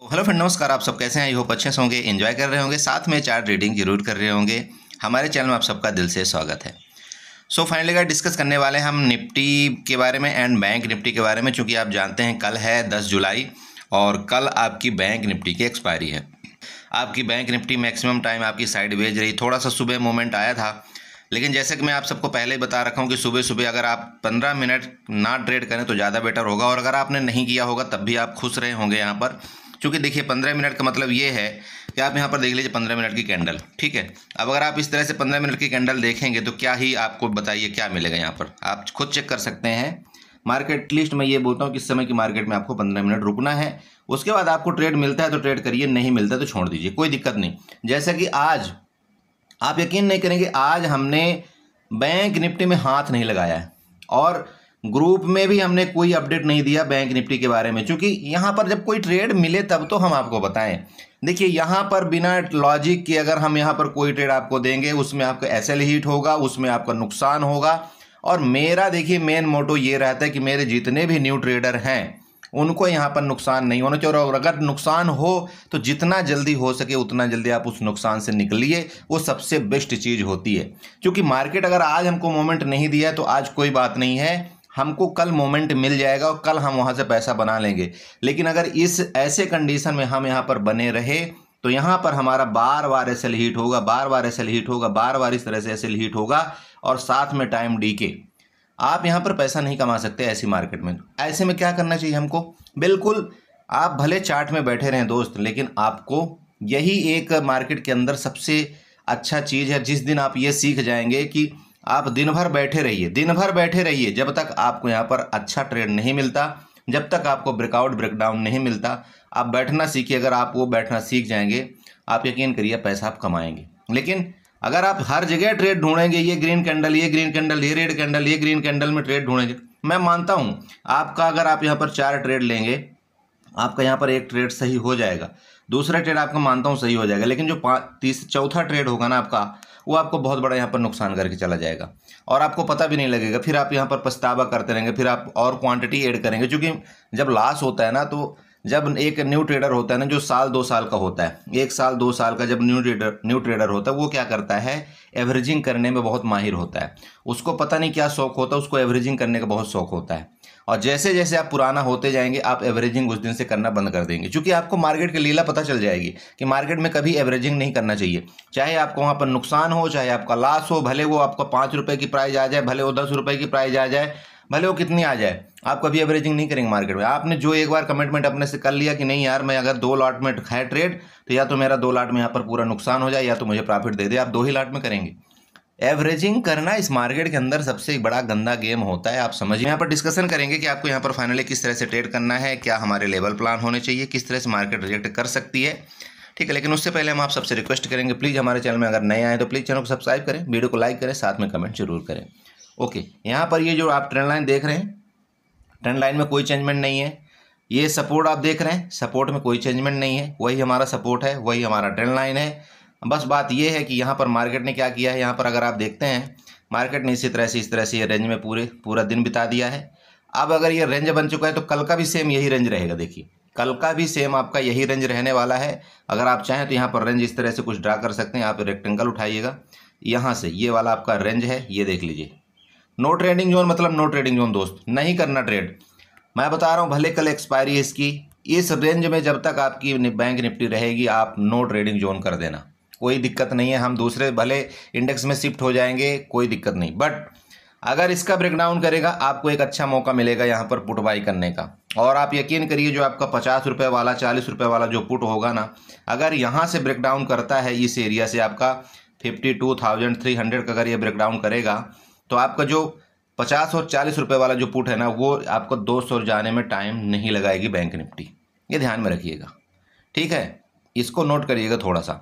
तो hello friend नमस्कार आप सब कैसे हैं आई होप अच्छे होंगे एंजॉय कर रहे होंगे साथ में चार्ट रीडिंग जरूर कर रहे होंगे हमारे चैनल में आप सबका दिल से स्वागत है सो फाइनली का डिस्कस करने वाले हैं हम निफ्टी के बारे में एंड बैंक निफ्टी के बारे में चूँकि आप जानते हैं कल है दस जुलाई और कल आपकी बैंक निफ्टी की एक्सपायरी है आपकी बैंक निफ्टी मैक्सिमम टाइम आपकी साइड वेज रही थोड़ा सा सुबह मोमेंट आया था लेकिन जैसे कि मैं आप सबको पहले ही बता रखा हूँ कि सुबह सुबह अगर आप 15 मिनट ना ट्रेड करें तो ज़्यादा बेटर होगा और अगर आपने नहीं किया होगा तब भी आप खुश रहे होंगे यहाँ पर चूँकि देखिए पंद्रह मिनट का मतलब ये है कि आप यहाँ पर देख लीजिए पंद्रह मिनट की कैंडल ठीक है अब अगर आप इस तरह से पंद्रह मिनट की कैंडल देखेंगे तो क्या ही आपको बताइए क्या मिलेगा यहाँ पर आप खुद चेक कर सकते हैं मार्केट लिस्ट में ये बोलता हूँ किस समय की मार्केट में आपको पंद्रह मिनट रुकना है उसके बाद आपको ट्रेड मिलता है तो ट्रेड करिए नहीं मिलता तो छोड़ दीजिए कोई दिक्कत नहीं जैसा कि आज आप यकीन नहीं करेंगे आज हमने बैंक निफ्टी में हाथ नहीं लगाया है और ग्रुप में भी हमने कोई अपडेट नहीं दिया बैंक निफ्टी के बारे में क्योंकि यहाँ पर जब कोई ट्रेड मिले तब तो हम आपको बताएं देखिए यहाँ पर बिना लॉजिक के अगर हम यहाँ पर कोई ट्रेड आपको देंगे उसमें आपका एस एल हीट होगा उसमें आपका नुकसान होगा और मेरा देखिए मेन मोटो ये रहता है कि मेरे जितने भी न्यू ट्रेडर हैं उनको यहाँ पर नुकसान नहीं होना चाहिए और अगर नुकसान हो तो जितना जल्दी हो सके उतना जल्दी आप उस नुकसान से निकलिए वो सबसे बेस्ट चीज़ होती है क्योंकि मार्केट अगर आज हमको मोमेंट नहीं दिया तो आज कोई बात नहीं है हमको कल मोमेंट मिल जाएगा और कल हम वहाँ से पैसा बना लेंगे लेकिन अगर इस ऐसे कंडीशन में हम यहाँ पर बने रहे तो यहाँ पर हमारा बार बार एस एल हीट होगा बार बार एस एल हीट होगा बार बार इस तरह से एस एल हीट होगा और साथ में टाइम डी के आप यहाँ पर पैसा नहीं कमा सकते ऐसी मार्केट में ऐसे में क्या करना चाहिए हमको बिल्कुल आप भले चार्ट में बैठे रहें दोस्त लेकिन आपको यही एक मार्केट के अंदर सबसे अच्छा चीज़ है जिस दिन आप ये सीख जाएंगे कि आप दिन भर बैठे रहिए दिन भर बैठे रहिए जब तक आपको यहाँ पर अच्छा ट्रेड नहीं मिलता जब तक आपको ब्रेकआउट ब्रेकडाउन नहीं मिलता आप बैठना सीखिए अगर आप वो बैठना सीख जाएंगे आप यकीन करिए पैसा आप कमाएंगे लेकिन अगर आप हर जगह ट्रेड ढूंढेंगे ये ग्रीन कैंडल ये ग्रीन कैंडल ये रेड कैंडल ये ग्रीन कैंडल में ट्रेड ढूंढेंगे मैं मानता हूँ आपका अगर आप यहाँ पर चार ट्रेड लेंगे आपका यहाँ पर एक ट्रेड सही हो जाएगा दूसरा ट्रेड आपका मानता हूँ सही हो जाएगा लेकिन जो पाँच चौथा ट्रेड होगा ना आपका वो आपको बहुत बड़ा यहाँ पर नुकसान करके चला जाएगा और आपको पता भी नहीं लगेगा फिर आप यहाँ पर पछतावा करते रहेंगे फिर आप और क्वांटिटी ऐड करेंगे क्योंकि जब लॉस होता है ना तो जब एक न्यू ट्रेडर होता है ना जो साल दो साल का होता है एक साल दो साल का जब न्यू ट्रेडर न्यू ट्रेडर होता है वो क्या करता है एवरेजिंग करने में बहुत माहिर होता है उसको पता नहीं क्या शौक होता है उसको एवरेजिंग करने का बहुत शौक होता है और जैसे जैसे आप पुराना होते जाएंगे आप एवरेजिंग उस दिन से करना बंद कर देंगे क्योंकि आपको मार्केट की लीला पता चल जाएगी कि मार्केट में कभी एवरेजिंग नहीं करना चाहिए चाहे आपको वहाँ पर नुकसान हो चाहे आपका लॉस हो भले वो आपका पाँच रुपये की प्राइज आ जाए भले वो दस रुपये की प्राइज आ जाए भले वो कितनी आ जाए आप कभी एवरेजिंग नहीं करेंगे मार्केट में आपने जो एक बार कमिटमेंट अपने से कर लिया कि नहीं यार मैं अगर दो लाट में है ट्रेड तो या तो मेरा दो लाट में यहाँ पर पूरा नुकसान हो जाए या तो मुझे प्रॉफिट दे दे आप दो ही लाट में करेंगे एवरेजिंग करना इस मार्केट के अंदर सबसे बड़ा गंदा गेम होता है आप समझिए यहाँ पर डिस्कशन करेंगे कि आपको यहाँ पर फाइनली किस तरह से ट्रेड करना है क्या हमारे लेवल प्लान होने चाहिए किस तरह से मार्केट रिजेक्ट कर सकती है ठीक है लेकिन उससे पहले हम आप सबसे रिक्वेस्ट करेंगे प्लीज़ हमारे चैनल में अगर नए आए तो प्लीज़ चैनल को सब्सक्राइब करें वीडियो को लाइक करें साथ में कमेंट जरूर करें ओके यहाँ पर ये जो आप ट्रेंड लाइन देख रहे हैं ट्रेंड लाइन में कोई चेंजमेंट नहीं है ये सपोर्ट आप देख रहे हैं सपोर्ट में कोई चेंजमेंट नहीं है वही हमारा सपोर्ट है वही हमारा ट्रेंड लाइन है बस बात ये है कि यहाँ पर मार्केट ने क्या किया है यहाँ पर अगर आप देखते हैं मार्केट ने इसी तरह से इस तरह से ये रेंज में पूरे पूरा दिन बिता दिया है अब अगर ये रेंज बन चुका है तो कल का भी सेम यही रेंज रहेगा देखिए कल का भी सेम आपका यही रेंज रहने वाला है अगर आप चाहें तो यहाँ पर रेंज इस तरह से कुछ ड्रा कर सकते हैं आप रेक्टेंगल उठाइएगा यहाँ से ये वाला आपका रेंज है ये देख लीजिए नो ट्रेडिंग जोन मतलब नो ट्रेडिंग जोन दोस्त नहीं करना ट्रेड मैं बता रहा हूँ भले कल एक्सपायरी है इसकी इस रेंज में जब तक आपकी बैंक निफ्टी रहेगी आप नो ट्रेडिंग जोन कर देना कोई दिक्कत नहीं है हम दूसरे भले इंडेक्स में शिफ्ट हो जाएंगे कोई दिक्कत नहीं बट अगर इसका ब्रेकडाउन करेगा आपको एक अच्छा मौका मिलेगा यहाँ पर पुट बाई करने का और आप यकीन करिए जो आपका पचास रुपये वाला चालीस रुपये वाला जो पुट होगा ना अगर यहाँ से ब्रेकडाउन करता है इस एरिया से आपका fifty two thousand three hundred का अगर ये ब्रेकडाउन करेगा तो आपका जो पचास और चालीस रुपये वाला जो पुट है ना वो आपको दो सौ जाने में टाइम नहीं लगाएगी बैंक निफ्टी ये ध्यान में रखिएगा ठीक है इसको नोट करिएगा थोड़ा सा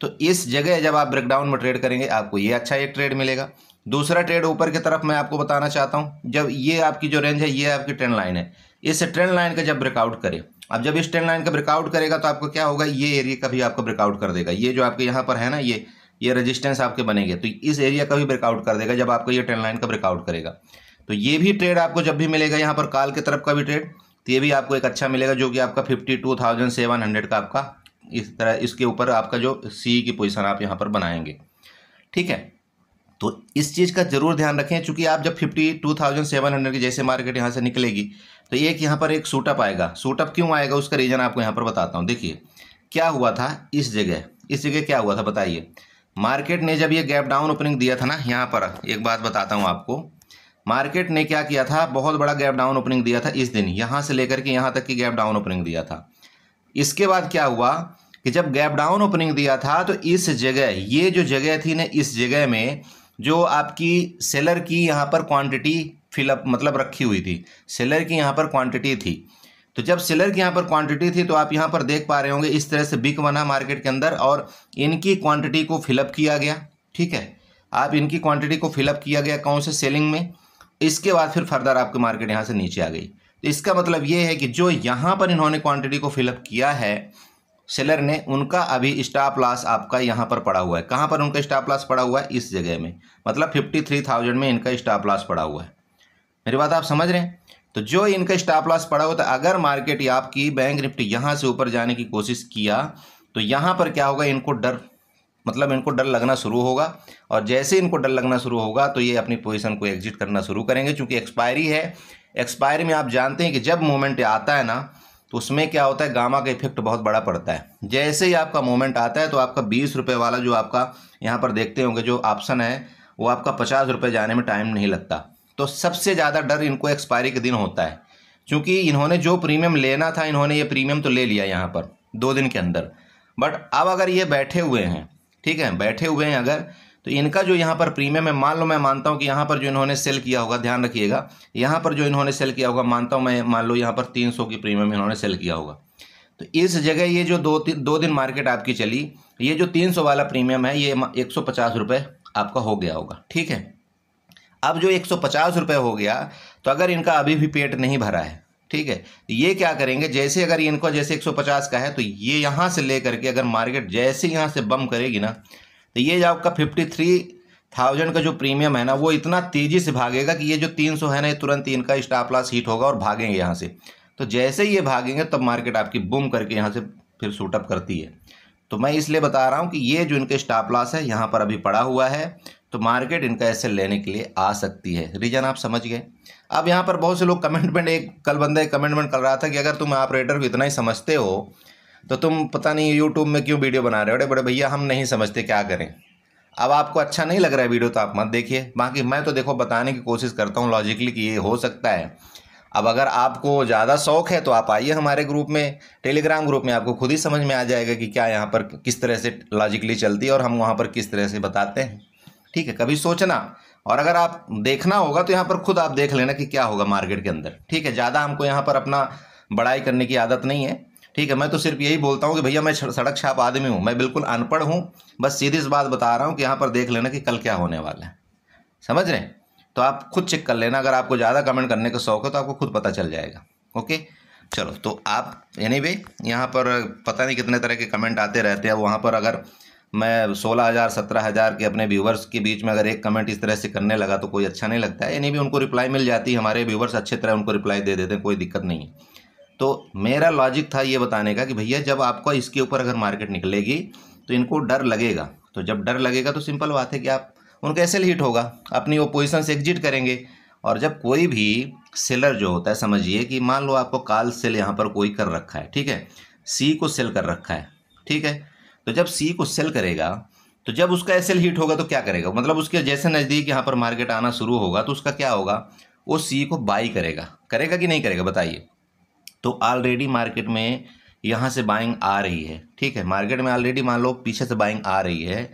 तो इस जगह जब आप ब्रेकडाउन में ट्रेड करेंगे आपको ये अच्छा एक ट्रेड मिलेगा दूसरा ट्रेड ऊपर की तरफ मैं आपको बताना चाहता हूँ जब ये आपकी जो रेंज है ये आपकी ट्रेंड लाइन है इस ट्रेंड लाइन का जब ब्रेकआउट करे अब जब इस ट्रेंड लाइन का ब्रेकआउट करेगा तो आपको क्या होगा ये एरिया का भी आपको ब्रेकआउट कर देगा ये जो आपके यहाँ पर है ना ये ये रेजिस्टेंस आपके बनेंगे तो इस एरिया का भी ब्रेकआउट कर देगा जब आपको ये ट्रेन लाइन का ब्रेकआउट करेगा तो ये भी ट्रेड आपको जब भी मिलेगा यहाँ पर काल की तरफ का भी ट्रेड तो ये भी आपको एक अच्छा मिलेगा जो कि आपका fifty two thousand seven hundred का आपका इस तरह इसके ऊपर आपका जो सी की पोजिशन आप यहाँ पर बनाएंगे ठीक है तो इस चीज़ का जरूर ध्यान रखें चूंकि आप जब fifty two thousand seven hundred की जैसे मार्केट यहाँ से निकलेगी तो एक यहाँ पर एक सूटअप आएगा सूटअप क्यों आएगा उसका रीज़न आपको यहाँ पर बताता हूँ देखिए क्या हुआ था इस जगह इस जगह क्या हुआ था बताइए मार्केट ने जब ये गैप डाउन ओपनिंग दिया था ना यहाँ पर एक बात बताता हूँ आपको मार्केट ने क्या किया था बहुत बड़ा गैप डाउन ओपनिंग दिया था इस दिन यहाँ से लेकर के यहाँ तक की गैप डाउन ओपनिंग दिया था इसके बाद क्या हुआ कि जब गैप डाउन ओपनिंग दिया था तो इस जगह ये जो जगह थी ना इस जगह में जो आपकी सेलर की यहाँ पर क्वांटिटी फिलअप मतलब रखी हुई थी सेलर की यहाँ पर क्वांटिटी थी तो जब सेलर की यहाँ पर क्वांटिटी थी तो आप यहाँ पर देख पा रहे होंगे इस तरह से बिक बना मार्केट के अंदर और इनकी क्वांटिटी को फिलअप किया गया ठीक है आप इनकी क्वांटिटी को फिलअप किया गया कौन से सेलिंग में इसके बाद फिर फर्दर आपकी मार्केट यहाँ से नीचे आ गई तो इसका मतलब ये है कि जो यहाँ पर इन्होंने क्वान्टिटी को फिलअप किया है सेलर ने उनका अभी स्टॉप लॉस आपका यहाँ पर पड़ा हुआ है कहाँ पर उनका स्टॉप लॉस पड़ा हुआ है इस जगह में मतलब फिफ्टी थ्री थाउजेंड में इनका स्टॉप लॉस पड़ा हुआ है मेरी बात आप समझ रहे हैं तो जो इनका स्टॉप लॉस पड़ा हुआ था अगर मार्केट या आपकी बैंक निफ्टी यहाँ से ऊपर जाने की कोशिश किया तो यहाँ पर क्या होगा इनको डर मतलब इनको डर लगना शुरू होगा और जैसे इनको डर लगना शुरू होगा तो ये अपनी पोजीशन को एग्जिट करना शुरू करेंगे क्योंकि एक्सपायरी है एक्सपायरी में आप जानते हैं कि जब मोमेंट आता है ना तो उसमें क्या होता है गामा का इफेक्ट बहुत बड़ा पड़ता है जैसे ही आपका मोमेंट आता है तो आपका बीस रुपये वाला जो आपका यहाँ पर देखते होंगे जो ऑप्शन है वो आपका पचास रुपये जाने में टाइम नहीं लगता तो सबसे ज़्यादा डर इनको एक्सपायरी के दिन होता है क्योंकि इन्होंने जो प्रीमियम लेना था इन्होंने ये प्रीमियम तो ले लिया यहाँ पर दो दिन के अंदर बट अब अगर ये बैठे हुए हैं ठीक है बैठे हुए हैं अगर तो इनका जो यहाँ पर प्रीमियम है मान लो मैं मानता हूँ कि यहाँ पर जो इन्होंने सेल किया होगा ध्यान रखिएगा यहाँ पर जो इन्होंने सेल किया होगा मानता हूँ मैं मान लो यहाँ पर तीन सौ की प्रीमियम इन्होंने सेल किया होगा तो इस जगह ये जो दो तीन दो दिन मार्केट आपकी चली ये जो तीन सौ वाला प्रीमियम है ये एक सौ पचास रुपये आपका हो गया होगा ठीक है अब जो एक सौ हो गया तो अगर इनका अभी भी पेट नहीं भरा है ठीक है तो ये क्या करेंगे जैसे अगर इनको जैसे 150 का है तो ये यहाँ से लेकर के अगर मार्केट जैसे यहाँ से बम करेगी ना तो ये जो आपका 53,000 का जो प्रीमियम है ना वो इतना तेज़ी से भागेगा कि ये जो 300 है ना ये तुरंत इनका स्टाप लॉस हीट होगा और भागेंगे यहाँ से तो जैसे ये भागेंगे तब तो मार्केट आपकी बुम करके यहाँ से फिर सूटअप करती है तो मैं इसलिए बता रहा हूँ कि ये जो इनके स्टाप लॉस है यहाँ पर अभी पड़ा हुआ है तो मार्केट इनका ऐसे लेने के लिए आ सकती है रीज़न आप समझ गए अब यहाँ पर बहुत से लोग कमेंट में एक कल बंदा एक कमेंट में कर रहा था कि अगर तुम ऑपरेटर को इतना ही समझते हो तो तुम पता नहीं यूट्यूब में क्यों वीडियो बना रहे हो अरे बड़े भैया हम नहीं समझते क्या करें अब आपको अच्छा नहीं लग रहा है वीडियो तो आप मत देखिए बाकी मैं तो देखो बताने की कोशिश करता हूँ लॉजिकली कि ये हो सकता है अब अगर आपको ज़्यादा शौक है तो आप आइए हमारे ग्रुप में टेलीग्राम ग्रुप में आपको खुद ही समझ में आ जाएगा कि क्या यहाँ पर किस तरह से लॉजिकली चलती है और हम वहाँ पर किस तरह से बताते हैं ठीक है कभी सोचना और अगर आप देखना होगा तो यहाँ पर खुद आप देख लेना कि क्या होगा मार्केट के अंदर ठीक है ज़्यादा हमको यहाँ पर अपना बड़ाई करने की आदत नहीं है ठीक है मैं तो सिर्फ यही बोलता हूँ कि भैया मैं सड़क छाप आदमी हूँ मैं बिल्कुल अनपढ़ हूँ बस सीधी इस बात बता रहा हूँ कि यहाँ पर देख लेना कि कल क्या होने वाला है समझ रहे हैं तो आप खुद चेक कर लेना अगर आपको ज़्यादा कमेंट करने का शौक है तो आपको खुद पता चल जाएगा ओके चलो तो आप एनी वे यहाँ पर पता नहीं कितने तरह के कमेंट आते रहते हैं वहाँ पर अगर मैं सोलह हज़ार सत्रह हज़ार के अपने व्यूवर्स के बीच में अगर एक कमेंट इस तरह से करने लगा तो कोई अच्छा नहीं लगता है यानी भी उनको रिप्लाई मिल जाती है हमारे व्यूवर्स अच्छे तरह उनको रिप्लाई दे देते हैं कोई दिक्कत नहीं है तो मेरा लॉजिक था ये बताने का कि भैया जब आपका इसके ऊपर अगर मार्केट निकलेगी तो इनको डर लगेगा तो जब डर लगेगा तो सिंपल बात है कि आप उनका ऐसे हिट होगा अपनी वो पोजिशन से एग्जिट करेंगे और जब कोई भी सेलर जो होता है समझिए कि मान लो आपको काल सेल यहाँ पर कोई कर रखा है ठीक है सी को सेल कर रखा है ठीक है तो जब सी को सेल करेगा तो जब उसका एस हिट होगा तो क्या करेगा मतलब उसके जैसे नज़दीक यहाँ पर मार्केट आना शुरू होगा तो उसका क्या होगा वो सी को बाई करेगा करेगा कि नहीं करेगा बताइए तो ऑलरेडी मार्केट में यहाँ से बाइंग आ रही है ठीक है मार्केट में ऑलरेडी मान लो पीछे से बाइंग आ रही है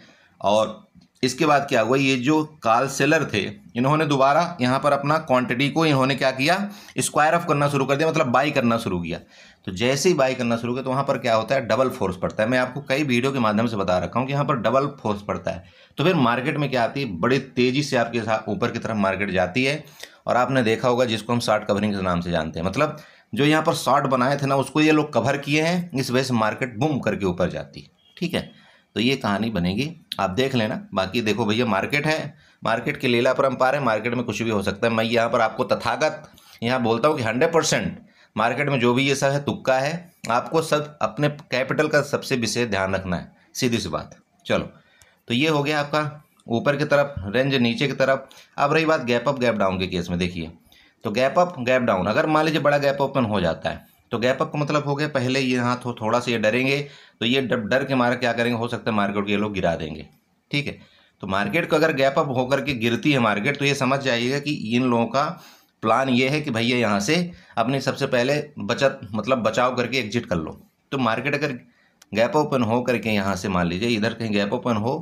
और इसके बाद क्या हुआ ये जो काल सेलर थे इन्होंने दोबारा यहाँ पर अपना क्वांटिटी को इन्होंने क्या किया स्क्वायर ऑफ करना शुरू कर दिया मतलब बाई करना शुरू किया तो जैसे ही बाई करना शुरू किया तो वहाँ पर क्या होता है डबल फोर्स पड़ता है मैं आपको कई वीडियो के माध्यम से बता रखा हूँ कि यहाँ पर डबल फोर्स पड़ता है तो फिर मार्केट में क्या आती है बड़े तेज़ी से आपके साथ ऊपर की तरफ मार्केट जाती है और आपने देखा होगा जिसको हम शार्ट कवरिंग के नाम से जानते हैं मतलब जो यहाँ पर शॉर्ट बनाए थे ना उसको ये लोग कवर किए हैं इस वजह से मार्केट बुम करके ऊपर जाती है ठीक है तो ये कहानी बनेगी आप देख लेना बाकी देखो भैया मार्केट है मार्केट की लीला परम्पार है मार्केट में कुछ भी हो सकता है मैं यहाँ पर आपको तथागत यहाँ बोलता हूँ कि हंड्रेड परसेंट मार्केट में जो भी ये सब है तुक्का है आपको सब अपने कैपिटल का सबसे विशेष ध्यान रखना है सीधी सी बात चलो तो ये हो गया आपका ऊपर की तरफ रेंज नीचे की तरफ अब रही बात गैप अप गैप डाउन के केस में देखिए तो गैप अप गैप डाउन अगर मान लीजिए बड़ा गैप ओपन हो जाता है तो गैप अप का मतलब हो गया पहले ये यहाँ थो, थोड़ा सा ये डरेंगे तो ये डर के मारे क्या करेंगे हो सकता है मार्केट को ये लोग गिरा देंगे ठीक है तो मार्केट को अगर गैप अप होकर के गिरती है मार्केट तो ये समझ जाइएगा कि इन लोगों का प्लान ये है कि भैया यहाँ से अपनी सबसे पहले बचत मतलब बचाव करके एग्जिट कर लो तो मार्केट अगर गैप ओपन हो करके यहाँ से मान लीजिए इधर कहीं गैप ओपन हो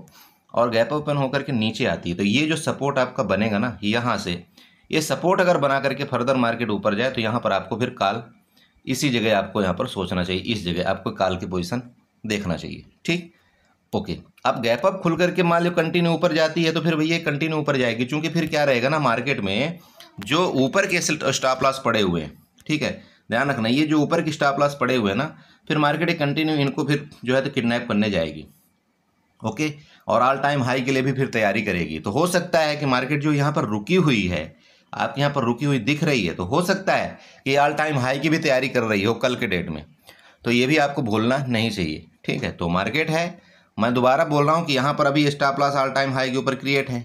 और गैप ओपन हो करके नीचे आती है तो ये जो सपोर्ट आपका बनेगा ना यहाँ से ये सपोर्ट अगर बना करके फर्दर मार्केट ऊपर जाए तो यहाँ पर आपको फिर काल इसी जगह आपको यहाँ पर सोचना चाहिए इस जगह आपको काल की पोजिशन देखना चाहिए ठीक ओके अब गैप अप खुल करके मान लो कंटिन्यू ऊपर जाती है तो फिर भैया कंटिन्यू ऊपर जाएगी क्योंकि फिर क्या रहेगा ना मार्केट में जो ऊपर के स्टॉप लॉस पड़े हुए हैं ठीक है ध्यान रखना ये जो ऊपर के स्टॉप लॉस पड़े हुए हैं ना फिर मार्केट कंटिन्यू इनको फिर जो है तो किडनैप करने जाएगी ओके और ऑल टाइम हाई के लिए भी फिर तैयारी करेगी तो हो सकता है कि मार्केट जो यहाँ पर रुकी हुई है आपके यहाँ पर रुकी हुई दिख रही है तो हो सकता है कि ऑल टाइम हाई की भी तैयारी कर रही हो कल के डेट में तो ये भी आपको भूलना नहीं चाहिए ठीक है तो मार्केट है मैं दोबारा बोल रहा हूँ कि यहाँ पर अभी stop loss all time high के ऊपर क्रिएट है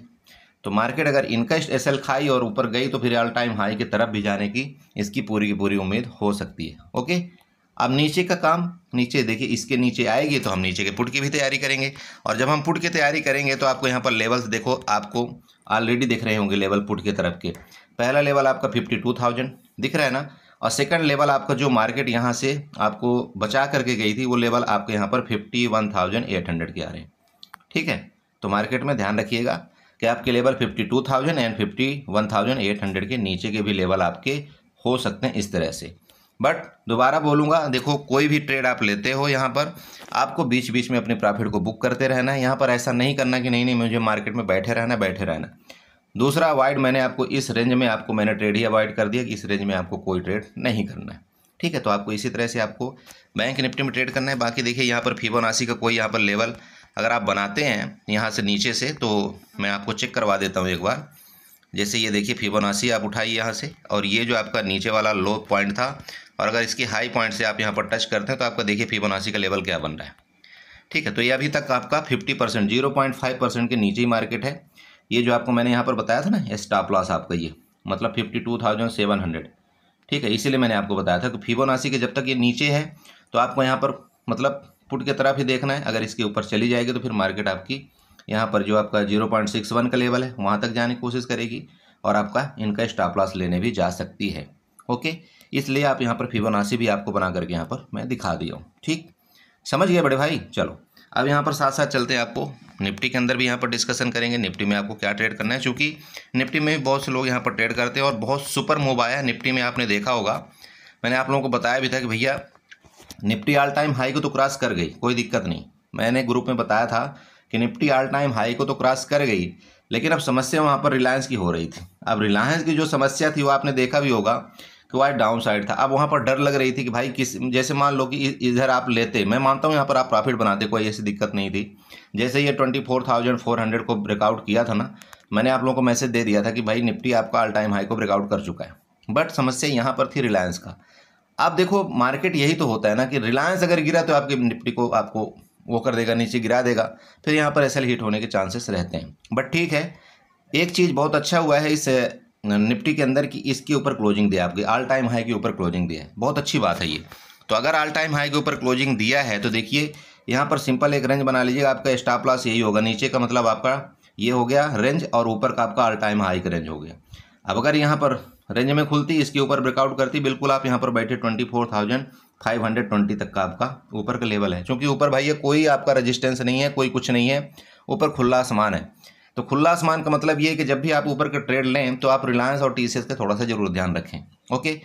तो मार्केट अगर इनका एस एल खाई और ऊपर गई तो फिर ऑल टाइम हाई की तरफ भी जाने की इसकी पूरी की पूरी उम्मीद हो सकती है ओके अब नीचे का काम नीचे देखिए इसके नीचे आएगी तो हम नीचे के पुट की भी तैयारी करेंगे और जब हम पुट की तैयारी करेंगे तो आपको यहाँ पर लेवल्स देखो आपको ऑलरेडी दिख रहे होंगे लेवल पुट की तरफ के पहला लेवल आपका फिफ्टी टू थाउजेंड दिख रहा है ना और सेकंड लेवल आपका जो मार्केट यहाँ से आपको बचा करके गई थी वो लेवल आपके यहाँ पर fifty one thousand eight hundred के आ रहे हैं ठीक है तो मार्केट में ध्यान रखिएगा कि आपके level fifty two thousand and fifty one thousand eight hundred के नीचे के भी लेवल आपके हो सकते हैं इस तरह से बट दोबारा बोलूँगा देखो कोई भी ट्रेड आप लेते हो यहाँ पर आपको बीच बीच में अपने प्रॉफिट को बुक करते रहना है यहाँ पर ऐसा नहीं करना कि नहीं नहीं मुझे मार्केट में बैठे रहना बैठे रहना दूसरा अवॉइड मैंने आपको इस रेंज में आपको मैंने ट्रेड ही अवॉइड कर दिया कि इस रेंज में आपको कोई ट्रेड नहीं करना है ठीक है तो आपको इसी तरह से आपको बैंक निफ्टी में ट्रेड करना है बाकी देखिए यहाँ पर फीबोनासी का कोई यहाँ पर लेवल अगर आप बनाते हैं यहाँ से नीचे से तो मैं आपको चेक करवा देता हूँ एक बार जैसे ये देखिए फीबोनासी आप उठाइए यहाँ से और ये जो आपका नीचे वाला लो पॉइंट था और अगर इसकी हाई पॉइंट से आप यहाँ पर टच करते हैं तो आपका देखिए फिबोनाची का लेवल क्या बन रहा है ठीक है तो ये अभी तक आपका fifty percent zero point five percent के नीचे ही मार्केट है ये जो आपको मैंने यहाँ पर बताया था ना स्टॉप लॉस आपका ये मतलब fifty two thousand seven hundred ठीक है इसीलिए मैंने आपको बताया था कि फिबोनाची के जब तक ये नीचे है तो आपको यहाँ पर मतलब पुट की तरफ ही देखना है अगर इसके ऊपर चली जाएगी तो फिर मार्केट आपकी यहाँ पर जो आपका जीरो पॉइंट सिक्स वन का लेवल है वहाँ तक जाने की कोशिश करेगी और आपका इनका स्टॉप लॉस लेने भी जा सकती है ओके इसलिए आप यहाँ पर फिबोनाची भी आपको बना करके यहाँ पर मैं दिखा दिया हूँ ठीक समझ गए बड़े भाई चलो अब यहाँ पर साथ साथ चलते हैं आपको निफ्टी के अंदर भी यहाँ पर डिस्कशन करेंगे निफ्टी में आपको क्या ट्रेड करना है क्योंकि निफ्टी में भी बहुत से लोग यहाँ पर ट्रेड करते हैं और बहुत सुपर मूव आया है निफ्टी में आपने देखा होगा मैंने आप लोगों को बताया भी था कि भैया निफ्टी ऑल टाइम हाई को तो क्रॉस कर गई कोई दिक्कत नहीं मैंने ग्रुप में बताया था कि निफ्टी ऑल टाइम हाई को तो क्रॉस कर गई लेकिन अब समस्या वहाँ पर रिलायंस की हो रही थी अब रिलायंस की जो समस्या थी वो आपने देखा भी होगा कि तो वह डाउन साइड था अब वहाँ पर डर लग रही थी कि भाई किस जैसे मान लो कि इधर आप लेते मैं मानता हूँ यहाँ पर आप प्रॉफिट बनाते कोई ऐसी दिक्कत नहीं थी जैसे ये twenty four thousand four hundred को ब्रेकआउट किया था ना मैंने आप लोगों को मैसेज दे दिया था कि भाई निफ्टी आपका ऑल टाइम हाई को ब्रेकआउट कर चुका है बट समस्या यहाँ पर थी रिलायंस का अब देखो मार्केट यही तो होता है ना कि रिलायंस अगर गिरा तो आपकी निफ्टी को आपको वो कर देगा नीचे गिरा देगा फिर यहाँ पर एस हिट होने के चांसेस रहते हैं बट ठीक है एक चीज़ बहुत अच्छा हुआ है इस निफ्टी के अंदर कि इसके ऊपर क्लोजिंग दिया आपकी ऑल टाइम हाई के ऊपर क्लोजिंग दिया है बहुत अच्छी बात है ये तो अगर ऑल टाइम हाई के ऊपर क्लोजिंग दिया है तो देखिए यहाँ पर सिंपल एक रेंज बना लीजिएगा आपका स्टॉप लॉस यही होगा नीचे का मतलब आपका ये हो गया रेंज और ऊपर का आपका ऑल टाइम हाई का रेंज हो गया अब अगर यहाँ पर रेंज में खुलती इसके ऊपर ब्रेकआउट करती बिल्कुल आप यहाँ पर बैठे twenty four thousand five hundred twenty तक का आपका ऊपर का लेवल है क्योंकि ऊपर भाई ये कोई आपका रजिस्टेंस नहीं है कोई कुछ नहीं है ऊपर खुला आसमान है तो खुला आसमान का मतलब ये है कि जब भी आप ऊपर का ट्रेड लें तो आप रिलायंस और टी का थोड़ा सा जरूर ध्यान रखें ओके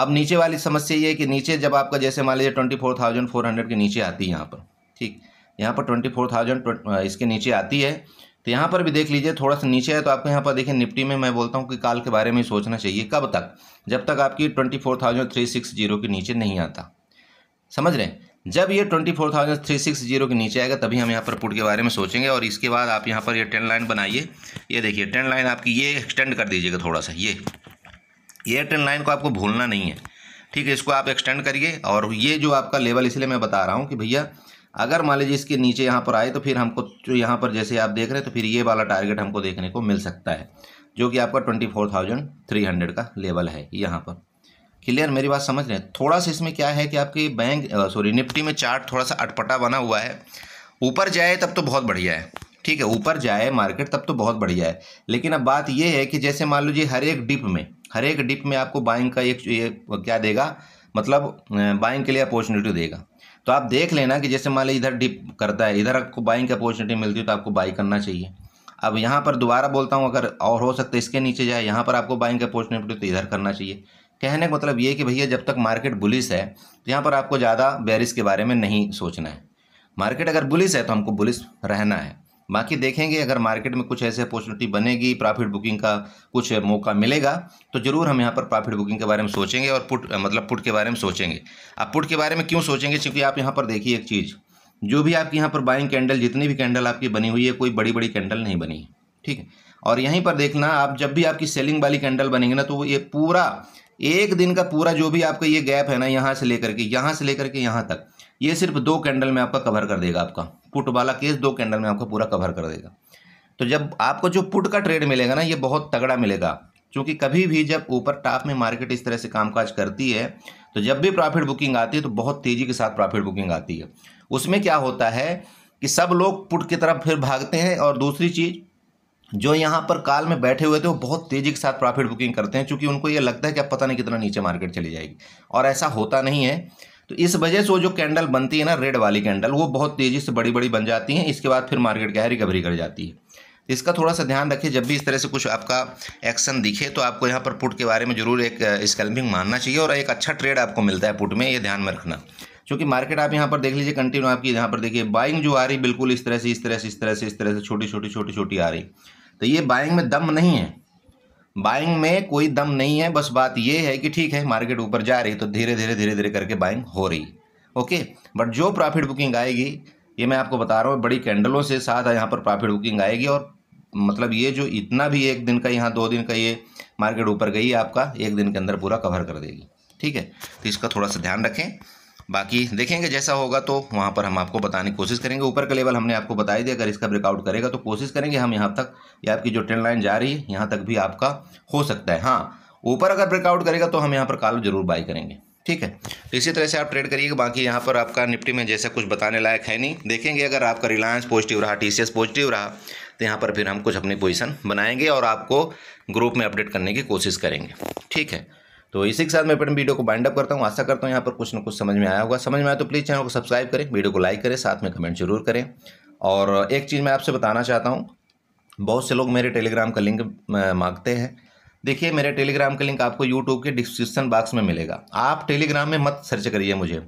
अब नीचे वाली समस्या ये है कि नीचे जब आपका जैसे मान लीजिए twenty four thousand four hundred के नीचे आती है यहाँ पर ठीक यहाँ पर ट्वेंटी फोर थाउजेंड इसके नीचे आती है तो यहाँ पर भी देख लीजिए थोड़ा सा नीचे है तो आपको यहाँ पर देखिए निफ्टी में मैं बोलता हूँ कि काल के बारे में सोचना चाहिए कब तक जब तक आपकी twenty four thousand three six zero के नीचे नहीं आता समझ रहे हैं जब ये twenty four thousand three six zero के नीचे आएगा तभी हम यहाँ पर पुट के बारे में सोचेंगे और इसके बाद आप यहाँ पर ये टेन लाइन बनाइए ये देखिए टेन लाइन आपकी ये एक्सटेंड कर दीजिएगा थोड़ा सा ये ये टेन लाइन को आपको भूलना नहीं है ठीक है इसको आप एक्सटेंड करिए और ये जो आपका लेवल इसलिए मैं बता रहा हूँ कि भैया अगर मान लीजिए इसके नीचे यहाँ पर आए तो फिर हमको जो यहाँ पर जैसे आप देख रहे हैं तो फिर ये वाला टारगेट हमको देखने को मिल सकता है जो कि आपका twenty four thousand three hundred का लेवल है यहाँ पर क्लियर मेरी बात समझ रहे हैं थोड़ा सा इसमें क्या है कि आपके बैंक सॉरी निफ्टी में चार्ट थोड़ा सा अटपटा बना हुआ है ऊपर जाए तब तो बहुत बढ़िया है ठीक है ऊपर जाए मार्केट तब तो बहुत बढ़िया है लेकिन अब बात यह है कि जैसे मान जी हर एक डिप में हर एक डिप में आपको बाइंग का एक ये क्या देगा मतलब बाइंग के लिए अपॉर्चुनिटी देगा तो आप देख लेना कि जैसे मान लीजिए इधर डिप करता है इधर आपको बाइंग की अपॉर्चुनिटी मिलती है तो आपको बाई करना चाहिए अब यहाँ पर दोबारा बोलता हूँ अगर और हो सकता है इसके नीचे जाए यहाँ पर आपको बाइंग की अपॉर्चुनिटी तो इधर करना चाहिए कहने का मतलब ये कि भैया जब तक मार्केट बुलिस है तो यहाँ पर आपको ज़्यादा बैरिस के बारे में नहीं सोचना है मार्केट अगर बुलिस है तो हमको बुलिस रहना है बाकी देखेंगे अगर मार्केट में कुछ ऐसे अपॉर्चुनिटी बनेगी प्रॉफिट बुकिंग का कुछ मौका मिलेगा तो ज़रूर हम यहाँ पर प्रॉफिट बुकिंग के बारे में सोचेंगे और पुट मतलब पुट के बारे में सोचेंगे आप पुट के बारे में क्यों सोचेंगे क्योंकि आप यहाँ पर देखिए एक चीज़ जो भी आपकी यहाँ पर बाइंग कैंडल जितनी भी कैंडल आपकी बनी हुई है कोई बड़ी बड़ी कैंडल नहीं बनी है ठीक है और यहीं पर देखना आप जब भी आपकी सेलिंग वाली कैंडल बनेंगे ना तो ये पूरा एक दिन का पूरा जो भी आपका ये गैप है ना यहाँ से लेकर के यहाँ से लेकर के यहाँ तक ये सिर्फ दो कैंडल में आपका कवर कर देगा आपका पुट वाला केस दो कैंडल में आपका पूरा कवर कर देगा तो जब आपको जो पुट का ट्रेड मिलेगा ना ये बहुत तगड़ा मिलेगा क्योंकि कभी भी जब ऊपर टॉप में मार्केट इस तरह से कामकाज करती है तो जब भी प्रॉफिट बुकिंग आती है तो बहुत तेज़ी के साथ प्रॉफिट बुकिंग आती है उसमें क्या होता है कि सब लोग पुट की तरफ फिर भागते हैं और दूसरी चीज़ जो यहाँ पर काल में बैठे हुए थे वो बहुत तेज़ी के साथ प्रॉफिट बुकिंग करते हैं क्योंकि उनको ये लगता है कि अब पता नहीं कितना नीचे मार्केट चली जाएगी और ऐसा होता नहीं है तो इस वजह से वो जो कैंडल बनती है ना रेड वाली कैंडल वो बहुत तेज़ी से बड़ी बड़ी बन जाती हैं इसके बाद फिर मार्केट क्या है रिकवरी कर जाती है इसका थोड़ा सा ध्यान रखिए जब भी इस तरह से कुछ आपका एक्शन दिखे तो आपको यहाँ पर पुट के बारे में जरूर एक स्कैल्पिंग मानना चाहिए और एक अच्छा ट्रेड आपको मिलता है पुट में ये ध्यान में रखना क्योंकि मार्केट आप यहाँ पर देख लीजिए कंटिन्यू आपकी यहाँ पर देखिए बाइंग जो आ रही बिल्कुल इस तरह से इस तरह से इस तरह से इस तरह से छोटी छोटी छोटी छोटी आ रही तो ये बाइंग में दम नहीं है बाइंग में कोई दम नहीं है बस बात ये है कि ठीक है मार्केट ऊपर जा रही तो धीरे धीरे धीरे धीरे करके बाइंग हो रही ओके बट जो प्रॉफिट बुकिंग आएगी ये मैं आपको बता रहा हूँ बड़ी कैंडलों से साथ यहाँ पर प्रॉफिट बुकिंग आएगी और मतलब ये जो इतना भी एक दिन का यहाँ दो दिन का ये मार्केट ऊपर गई आपका एक दिन के अंदर पूरा कवर कर देगी ठीक है तो इसका थोड़ा सा ध्यान रखें बाकी देखेंगे जैसा होगा तो वहाँ पर हम आपको बताने की कोशिश करेंगे ऊपर का लेवल हमने आपको बताई दिया अगर इसका ब्रेकआउट करेगा तो कोशिश करेंगे हम यहाँ तक या आपकी जो ट्रेंड लाइन जा रही है यहाँ तक भी आपका हो सकता है हाँ ऊपर अगर ब्रेकआउट करेगा तो हम यहाँ पर कॉल जरूर बाई करेंगे ठीक है तो इसी तरह से आप ट्रेड करिएगा बाकी यहाँ पर आपका निफ्टी में जैसा कुछ बताने लायक है नहीं देखेंगे अगर आपका रिलायंस पॉजिटिव रहा टी पॉजिटिव रहा तो यहाँ पर फिर हम कुछ अपनी पोजिशन बनाएंगे और आपको ग्रुप में अपडेट करने की कोशिश करेंगे ठीक है तो इसी के साथ मैं अपने वीडियो को बाइंड अप करता हूँ आशा करता हूँ यहाँ पर कुछ ना कुछ समझ में आया होगा समझ में आया तो प्लीज़ चैनल को सब्सक्राइब करें वीडियो को लाइक करें साथ में कमेंट जरूर करें और एक चीज़ मैं आपसे बताना चाहता हूँ बहुत से लोग मेरे टेलीग्राम का लिंक मांगते हैं देखिए मेरे टेलीग्राम का लिंक आपको यूट्यूब के डिस्क्रिप्शन बॉक्स में मिलेगा आप टेलीग्राम में मत सर्च करिए मुझे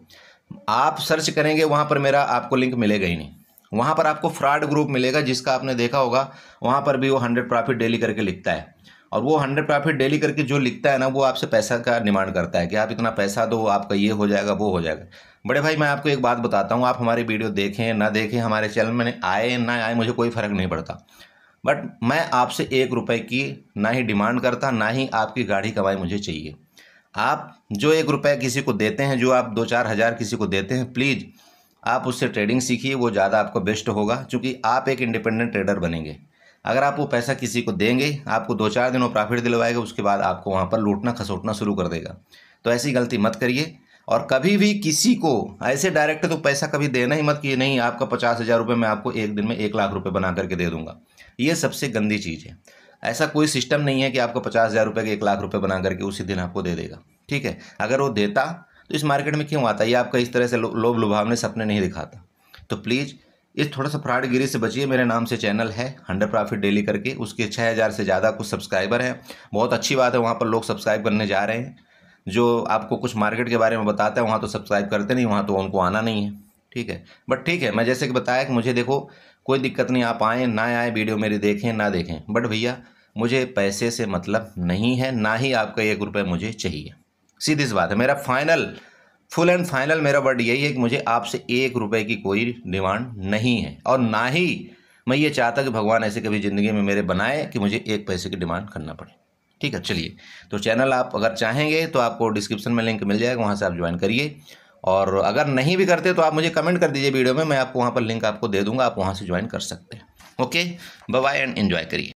आप सर्च करेंगे वहाँ पर मेरा आपको लिंक मिलेगा ही नहीं वहाँ पर आपको फ्रॉड ग्रुप मिलेगा जिसका आपने देखा होगा वहाँ पर भी वो हंड्रेड प्रॉफिट डेली करके लिखता है और वो हंड्रेड प्रॉफिट डेली करके जो लिखता है ना वो आपसे पैसा का डिमांड करता है कि आप इतना पैसा दो आपका ये हो जाएगा वो हो जाएगा बड़े भाई मैं आपको एक बात बताता हूँ आप हमारी वीडियो देखें ना देखें हमारे चैनल में आए ना आए मुझे कोई फ़र्क नहीं पड़ता बट मैं आपसे एक रुपये की ना ही डिमांड करता ना ही आपकी गाढ़ी कमाई मुझे चाहिए आप जो एक रुपये किसी को देते हैं जो आप दो चार हज़ार किसी को देते हैं प्लीज़ आप उससे ट्रेडिंग सीखिए वो ज़्यादा आपको बेस्ट होगा क्योंकि आप एक इंडिपेंडेंट ट्रेडर बनेंगे अगर आप वो पैसा किसी को देंगे आपको दो चार दिनों प्रॉफिट दिलवाएगा उसके बाद आपको वहाँ पर लूटना खसोटना शुरू कर देगा तो ऐसी गलती मत करिए और कभी भी किसी को ऐसे डायरेक्ट तो पैसा कभी देना ही मत कि नहीं आपका पचास हज़ार रुपये मैं आपको एक दिन में एक लाख रुपये बना करके दे दूंगा ये सबसे गंदी चीज़ है ऐसा कोई सिस्टम नहीं है कि आपको पचास हज़ार रुपये का एक लाख रुपये बना करके उसी दिन आपको दे देगा ठीक है अगर वो देता तो इस मार्केट में क्यों आता ये आपका इस तरह से लोभ लुभावने सपने नहीं दिखाता तो प्लीज़ इस थोड़ा सा गिरी से बचिए मेरे नाम से चैनल है हंड्रेड प्रॉफिट डेली करके उसके छः हज़ार से ज़्यादा कुछ सब्सक्राइबर हैं बहुत अच्छी बात है वहाँ पर लोग सब्सक्राइब करने जा रहे हैं जो आपको कुछ मार्केट के बारे में बताता है वहाँ तो सब्सक्राइब करते नहीं वहाँ तो उनको आना नहीं है ठीक है बट ठीक है मैं जैसे कि बताया कि मुझे देखो कोई दिक्कत नहीं आप आएँ ना आए वीडियो मेरी देखें ना देखें बट भैया मुझे पैसे से मतलब नहीं है ना ही आपका एक रुपये मुझे चाहिए सीधी सी बात है मेरा फाइनल फुल एंड फाइनल मेरा वर्ड यही है कि मुझे आपसे एक रुपए की कोई डिमांड नहीं है और ना ही मैं ये चाहता कि भगवान ऐसे कभी ज़िंदगी में मेरे बनाए कि मुझे एक पैसे की डिमांड करना पड़े ठीक है चलिए तो चैनल आप अगर चाहेंगे तो आपको डिस्क्रिप्शन में लिंक मिल जाएगा वहाँ से आप ज्वाइन करिए और अगर नहीं भी करते तो आप मुझे कमेंट कर दीजिए वीडियो में मैं आपको वहाँ पर लिंक आपको दे दूँगा आप वहाँ से ज्वाइन कर सकते हैं ओके बाय एंड एन्जॉय करिए